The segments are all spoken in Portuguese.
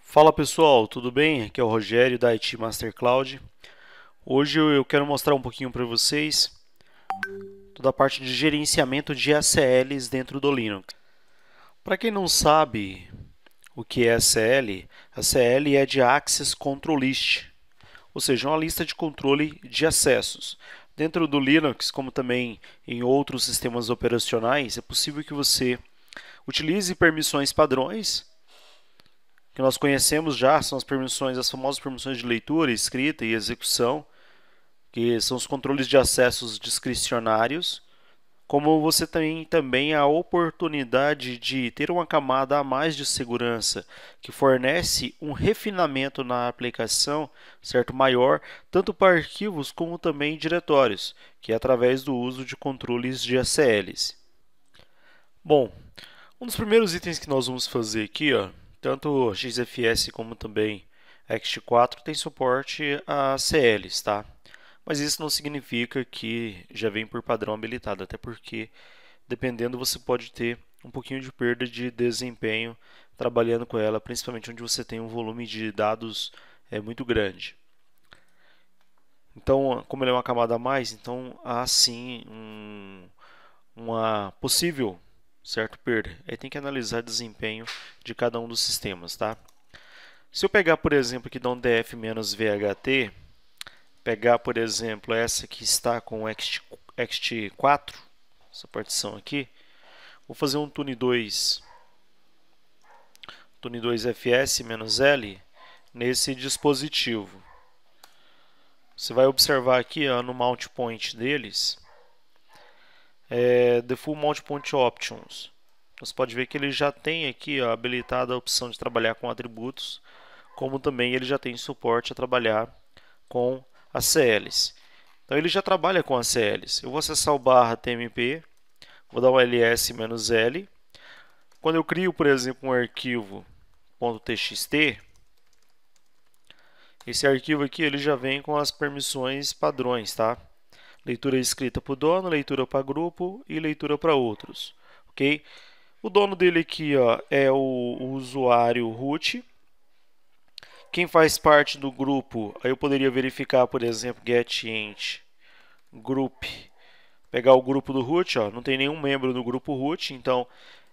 Fala pessoal, tudo bem? Aqui é o Rogério da IT Master Cloud. Hoje eu quero mostrar um pouquinho para vocês toda a parte de gerenciamento de ACLs dentro do Linux. Para quem não sabe o que é ACL, ACL é de Access Control List, ou seja, uma lista de controle de acessos. Dentro do Linux, como também em outros sistemas operacionais, é possível que você utilize permissões padrões que nós conhecemos já, são as permissões, as famosas permissões de leitura, escrita e execução, que são os controles de acessos discricionários, como você tem também a oportunidade de ter uma camada a mais de segurança que fornece um refinamento na aplicação, certo maior, tanto para arquivos como também diretórios, que é através do uso de controles de ACLs. Bom, um dos primeiros itens que nós vamos fazer aqui, ó, tanto XFS como também X4 tem suporte a CLs, tá? Mas isso não significa que já vem por padrão habilitado, até porque dependendo você pode ter um pouquinho de perda de desempenho trabalhando com ela, principalmente onde você tem um volume de dados é muito grande. Então, como ele é uma camada a mais, então há sim um, uma possível certo? Perda. Aí tem que analisar desempenho de cada um dos sistemas, tá? Se eu pegar, por exemplo, aqui da um DF menos VHT, pegar, por exemplo, essa que está com o XT4, essa partição aqui, vou fazer um tune 2 tune 2 FS menos L nesse dispositivo. Você vai observar aqui ó, no mount point deles, é, The Full Mount Point Options. Você pode ver que ele já tem aqui ó, habilitada a opção de trabalhar com atributos, como também ele já tem suporte a trabalhar com ACLs. Então ele já trabalha com ACLs. Eu vou acessar o barra TMP, vou dar um ls-l. Quando eu crio, por exemplo, um arquivo .txt, esse arquivo aqui ele já vem com as permissões padrões, tá? Leitura escrita para o dono, leitura para grupo e leitura para outros. Ok? O dono dele aqui ó, é o, o usuário root. Quem faz parte do grupo, aí eu poderia verificar, por exemplo, getInt group. Pegar o grupo do root, ó, não tem nenhum membro do grupo root, então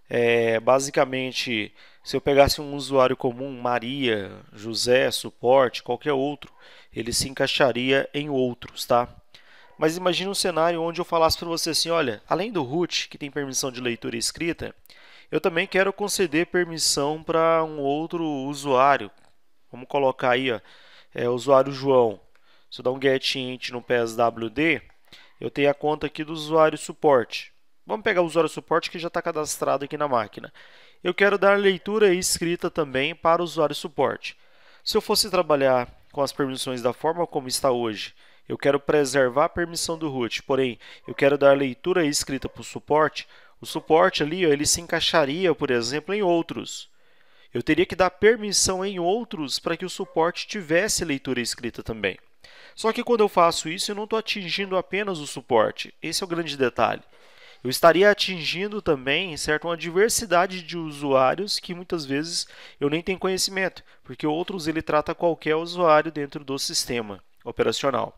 é, basicamente, se eu pegasse um usuário comum, Maria, José, suporte, qualquer outro, ele se encaixaria em outros, tá? Mas imagine um cenário onde eu falasse para você assim, olha, além do root, que tem permissão de leitura e escrita, eu também quero conceder permissão para um outro usuário. Vamos colocar aí, ó, é, usuário João. Se eu dar um get int no PSWD, eu tenho a conta aqui do usuário suporte. Vamos pegar o usuário suporte que já está cadastrado aqui na máquina. Eu quero dar leitura e escrita também para o usuário suporte. Se eu fosse trabalhar com as permissões da forma como está hoje, eu quero preservar a permissão do root, porém eu quero dar leitura e escrita para o suporte, o suporte ali ele se encaixaria, por exemplo, em outros. Eu teria que dar permissão em outros para que o suporte tivesse leitura e escrita também. Só que quando eu faço isso, eu não estou atingindo apenas o suporte. Esse é o grande detalhe. Eu estaria atingindo também certo, uma diversidade de usuários que muitas vezes eu nem tenho conhecimento, porque outros ele trata qualquer usuário dentro do sistema operacional.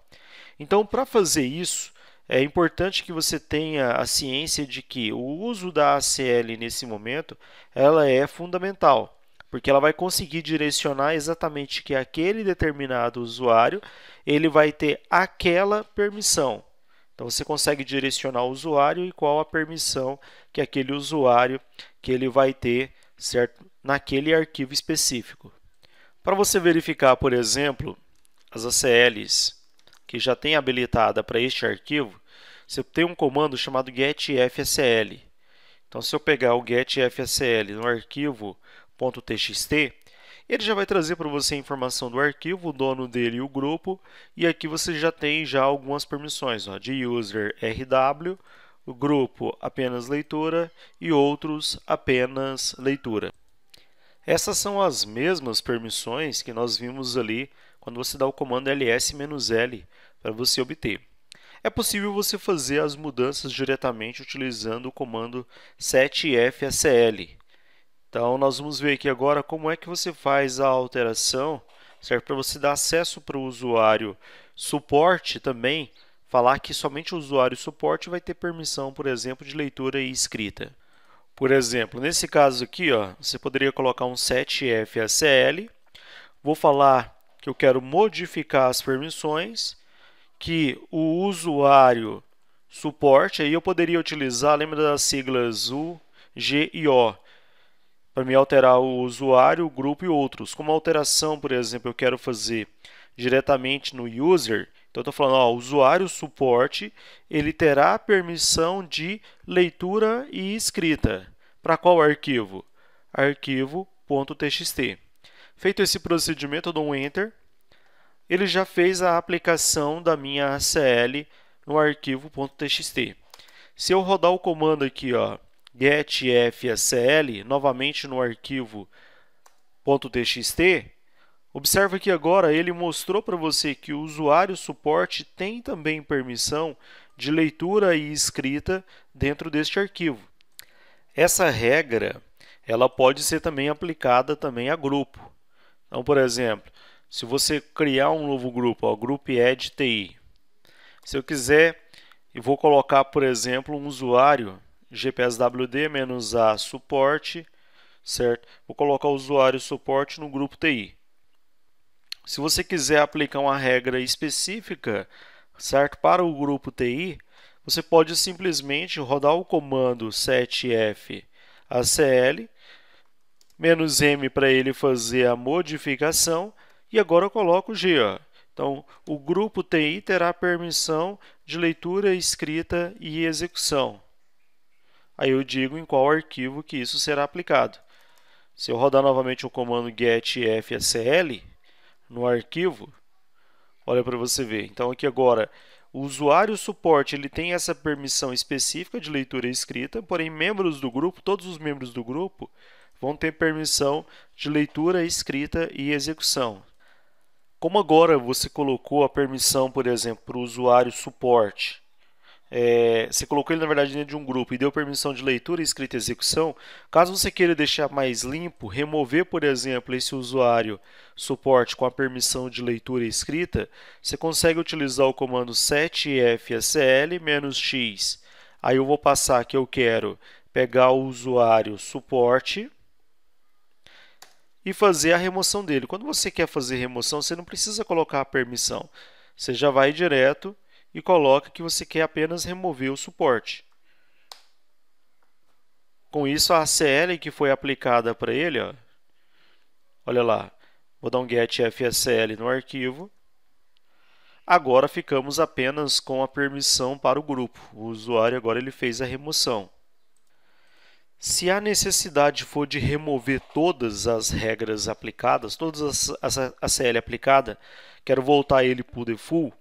Então, para fazer isso, é importante que você tenha a ciência de que o uso da ACL nesse momento ela é fundamental, porque ela vai conseguir direcionar exatamente que aquele determinado usuário ele vai ter aquela permissão. Então você consegue direcionar o usuário e qual a permissão que aquele usuário que ele vai ter, certo, naquele arquivo específico. Para você verificar, por exemplo, as ACLs que já tem habilitada para este arquivo, você tem um comando chamado getfsl. Então, se eu pegar o getfsl no arquivo .txt, ele já vai trazer para você a informação do arquivo, o dono dele e o grupo, e aqui você já tem já algumas permissões, ó, de user rw, o grupo apenas leitura e outros apenas leitura. Essas são as mesmas permissões que nós vimos ali quando você dá o comando ls-l para você obter. É possível você fazer as mudanças diretamente utilizando o comando setfsl. Então, nós vamos ver aqui agora como é que você faz a alteração, serve para você dar acesso para o usuário suporte também, falar que somente o usuário suporte vai ter permissão, por exemplo, de leitura e escrita. Por exemplo, nesse caso aqui, ó, você poderia colocar um setfsl, vou falar que eu quero modificar as permissões que o usuário suporte. Aí eu poderia utilizar, lembra das siglas U, G e O, para me alterar o usuário, o grupo e outros. Como alteração, por exemplo, eu quero fazer diretamente no user, então, estou falando, ó, usuário suporte, ele terá permissão de leitura e escrita. Para qual arquivo? Arquivo.txt. Feito esse procedimento, eu dou um Enter. Ele já fez a aplicação da minha ACL no arquivo .txt. Se eu rodar o comando aqui, ó, getfacl, novamente no arquivo .txt, observa que agora ele mostrou para você que o usuário suporte tem também permissão de leitura e escrita dentro deste arquivo. Essa regra ela pode ser também aplicada também a grupo. Então, por exemplo, se você criar um novo grupo, o grupo EdTI. TI. Se eu quiser, e vou colocar, por exemplo, um usuário gpswd-a suporte, certo? Vou colocar o usuário suporte no grupo TI. Se você quiser aplicar uma regra específica, certo, para o grupo TI, você pode simplesmente rodar o comando SETFACL. acl menos m para ele fazer a modificação, e agora eu coloco g. Ó. Então, o grupo TI terá permissão de leitura, escrita e execução. Aí eu digo em qual arquivo que isso será aplicado. Se eu rodar novamente o comando getfsl no arquivo, olha para você ver. Então, aqui agora, o usuário suporte ele tem essa permissão específica de leitura e escrita, porém, membros do grupo, todos os membros do grupo, vão ter permissão de leitura, escrita e execução. Como agora você colocou a permissão, por exemplo, para o usuário suporte, é, você colocou ele na verdade dentro de um grupo e deu permissão de leitura, escrita e execução, caso você queira deixar mais limpo, remover, por exemplo, esse usuário suporte com a permissão de leitura e escrita, você consegue utilizar o comando setfsl x Aí eu vou passar que eu quero pegar o usuário suporte e fazer a remoção dele. Quando você quer fazer remoção, você não precisa colocar a permissão. Você já vai direto e coloca que você quer apenas remover o suporte. Com isso, a ACL que foi aplicada para ele, ó, olha lá, vou dar um get fsl no arquivo. Agora ficamos apenas com a permissão para o grupo. O usuário agora ele fez a remoção. Se a necessidade for de remover todas as regras aplicadas, todas as, as a CL aplicada, quero voltar ele para o default,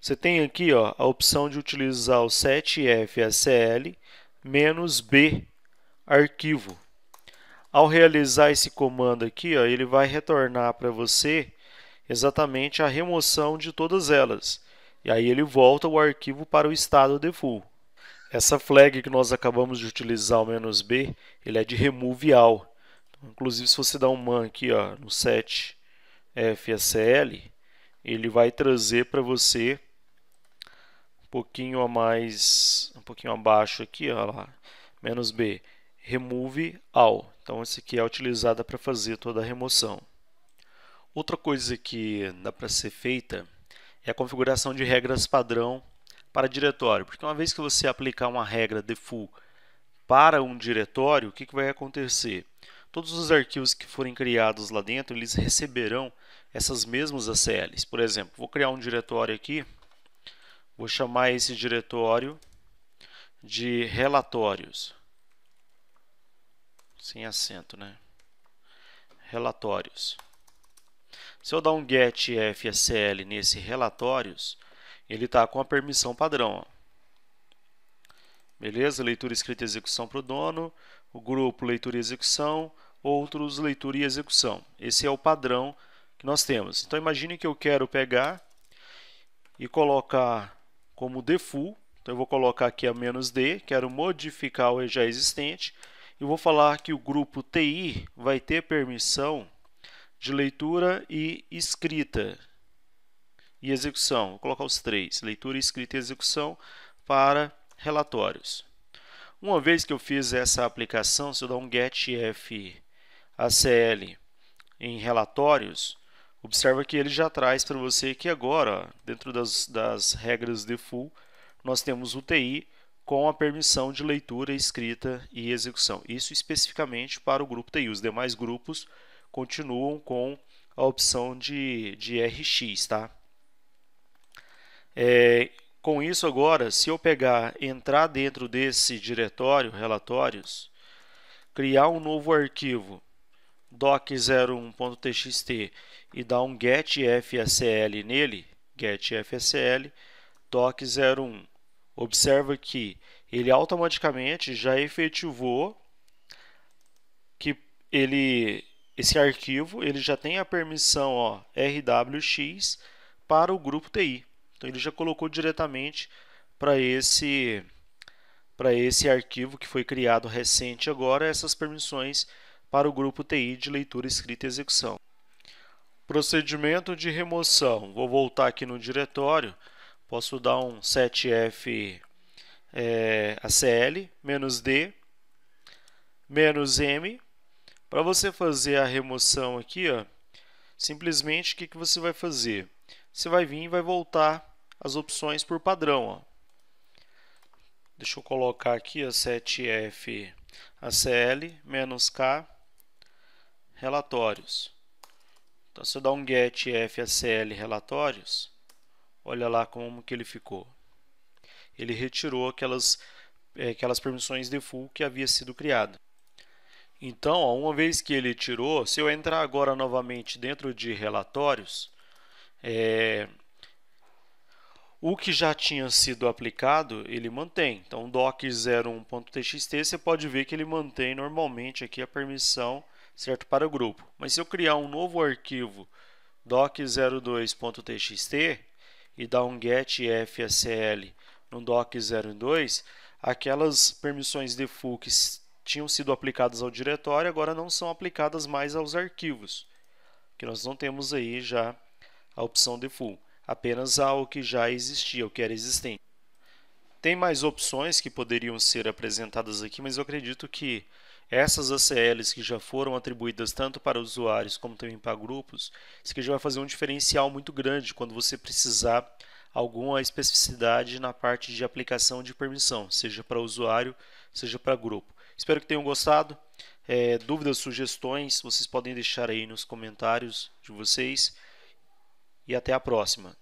você tem aqui ó, a opção de utilizar o 7FSL B arquivo. Ao realizar esse comando aqui, ó, ele vai retornar para você exatamente a remoção de todas elas. E aí ele volta o arquivo para o estado default. Essa flag que nós acabamos de utilizar, o menos "-b", ele é de remove all. Então, inclusive, se você dar um man aqui ó, no set fsl, ele vai trazer para você um pouquinho a mais, um pouquinho abaixo aqui, ó lá, menos "-b", remove all. Então, esse aqui é utilizado para fazer toda a remoção. Outra coisa que dá para ser feita é a configuração de regras padrão para diretório? Porque uma vez que você aplicar uma regra default para um diretório, o que, vai acontecer? Todos os arquivos que forem criados lá dentro, eles receberão essas mesmas ACLs. Por exemplo, vou criar um diretório aqui, vou chamar esse diretório de relatórios. Sem acento, né? Relatórios. Se eu dar um get FSL nesse relatórios, ele está com a permissão padrão. Beleza? Leitura, escrita e execução para o dono, o grupo leitura e execução, outros leitura e execução. Esse é o padrão que nós temos. Então imagine que eu quero pegar e colocar como default, então eu vou colocar aqui a menos "-d", quero modificar o já existente, e vou falar que o grupo TI vai ter permissão de leitura e escrita e execução. Vou colocar os três: leitura, escrita e execução para relatórios. Uma vez que eu fiz essa aplicação, se eu dar um getf ACL em relatórios, observa que ele já traz para você que agora, dentro das, das regras de full, nós temos UTI com a permissão de leitura, escrita e execução. Isso especificamente para o grupo TI. Os demais grupos continuam com a opção de, de RX, tá? É, com isso agora, se eu pegar, entrar dentro desse diretório, relatórios, criar um novo arquivo, doc01.txt e dar um getfsl nele, getfsl doc01. Observa que ele automaticamente já efetivou que ele esse arquivo ele já tem a permissão ó, rwx para o grupo TI. Então ele já colocou diretamente para esse para esse arquivo que foi criado recente agora essas permissões para o grupo TI de leitura, escrita e execução. Procedimento de remoção. Vou voltar aqui no diretório. Posso dar um 7F é, ACL, menos D, menos M. Para você fazer a remoção aqui, ó, simplesmente o que, que você vai fazer? Você vai vir e vai voltar as opções por padrão. Ó. Deixa eu colocar aqui a 7F ACL menos K relatórios. Então, se eu dar um get acl relatórios, olha lá como que ele ficou. Ele retirou aquelas, eh, aquelas permissões default que havia sido criada. Então, uma vez que ele tirou, se eu entrar agora novamente dentro de relatórios, é, o que já tinha sido aplicado, ele mantém. Então, doc 01.txt, você pode ver que ele mantém normalmente aqui a permissão certo para o grupo. Mas se eu criar um novo arquivo doc02.txt e dar um getfsl no doc02, aquelas permissões default que tinham sido aplicadas ao diretório agora não são aplicadas mais aos arquivos, que nós não temos aí já a opção default apenas ao que já existia, o que era existente. Tem mais opções que poderiam ser apresentadas aqui, mas eu acredito que essas ACLs que já foram atribuídas tanto para usuários como também para grupos, isso aqui já vai fazer um diferencial muito grande quando você precisar alguma especificidade na parte de aplicação de permissão, seja para usuário, seja para grupo. Espero que tenham gostado. É, dúvidas, sugestões, vocês podem deixar aí nos comentários de vocês e até a próxima.